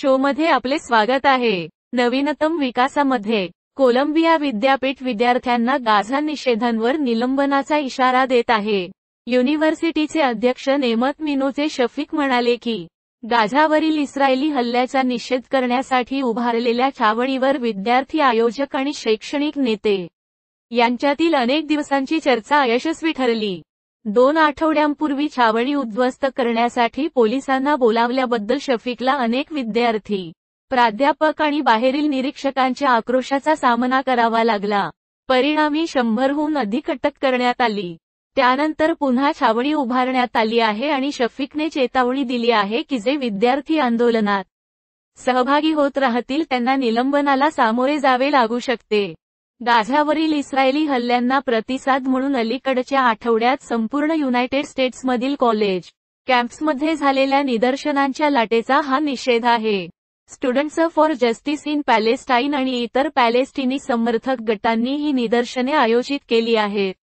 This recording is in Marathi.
शो मध्ये आपले स्वागत आहे नवीनतम विकासामध्ये कोलंबिया विद्यापीठ विद्यार्थ्यांना गाझा निषेधांवर निलंबनाचा इशारा देत आहे युनिव्हर्सिटीचे अध्यक्ष नेमत मिनोचे शफीक म्हणाले की गाझावरील इस्रायली हल्ल्याचा निषेध करण्यासाठी उभारलेल्या छावणीवर विद्यार्थी आयोजक आणि शैक्षणिक नेते यांच्यातील अनेक दिवसांची चर्चा अयशस्वी ठरली दोन आठवड्यांपूर्वी छावणी उद्ध्वस्त करण्यासाठी पोलिसांना बोलावल्याबद्दल शफीकला अनेक विद्यार्थी प्राध्यापक आणि बाहेरील निरीक्षकांच्या आक्रोशाचा सामना करावा लागला परिणामी शंभरहून अधिक अटक करण्यात आली त्यानंतर पुन्हा छावणी उभारण्यात आली आहे आणि शफीकने चेतावणी दिली आहे की जे विद्यार्थी आंदोलनात सहभागी होत राहतील त्यांना निलंबनाला सामोरे जावे लागू शकते गाझ्यावरील इस्रायली हल्ल्यांना प्रतिसाद म्हणून अलीकडच्या आठवड्यात संपूर्ण युनायटेड स्टेट्समधील कॉलेज कॅम्प्समध्ये झालेल्या निदर्शनांच्या लाटेचा हा निषेध आहे students for justice in Palestine आणि इतर पॅलेस्टिनी समर्थक गटांनी ही निदर्शने आयोजित केली आहेत